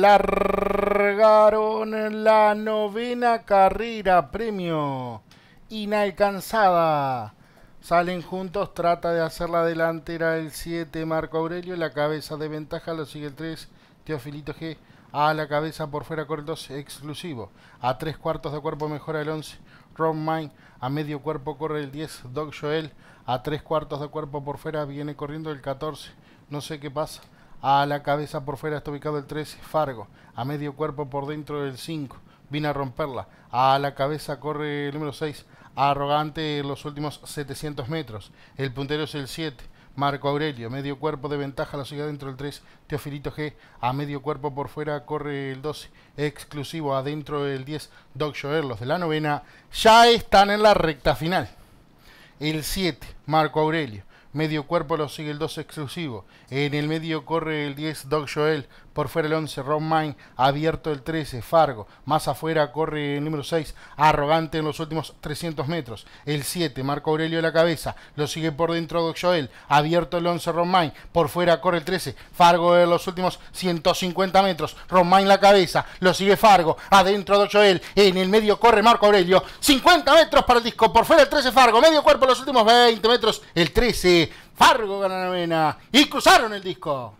largaron la novena carrera premio inalcanzada. Salen juntos, trata de hacer la delantera el 7 Marco Aurelio, la cabeza de ventaja lo sigue el 3 Teofilito G. A la cabeza por fuera corre el 2 exclusivo. A tres cuartos de cuerpo mejora el 11 Rob Mine. A medio cuerpo corre el 10 Doc Joel. A tres cuartos de cuerpo por fuera viene corriendo el 14. No sé qué pasa. A la cabeza por fuera está ubicado el 3, Fargo. A medio cuerpo por dentro el 5. Vino a romperla. A la cabeza corre el número 6. Arrogante los últimos 700 metros. El puntero es el 7. Marco Aurelio, medio cuerpo de ventaja, la sigue dentro del 3, Teofilito G, a medio cuerpo por fuera corre el 12, exclusivo adentro del 10, Doc Joer, los de la novena, ya están en la recta final. El 7, Marco Aurelio, Medio cuerpo lo sigue el 2 exclusivo. En el medio corre el 10 Doc Joel por fuera el 11, Romain. abierto el 13, Fargo, más afuera corre el número 6, arrogante en los últimos 300 metros, el 7, Marco Aurelio en la cabeza, lo sigue por dentro Joel, abierto el 11, Romain. por fuera corre el 13, Fargo en los últimos 150 metros, Romain en la cabeza, lo sigue Fargo, adentro de Joel, en el medio corre Marco Aurelio, 50 metros para el disco, por fuera el 13, Fargo, medio cuerpo en los últimos 20 metros, el 13, Fargo gana la novena y cruzaron el disco.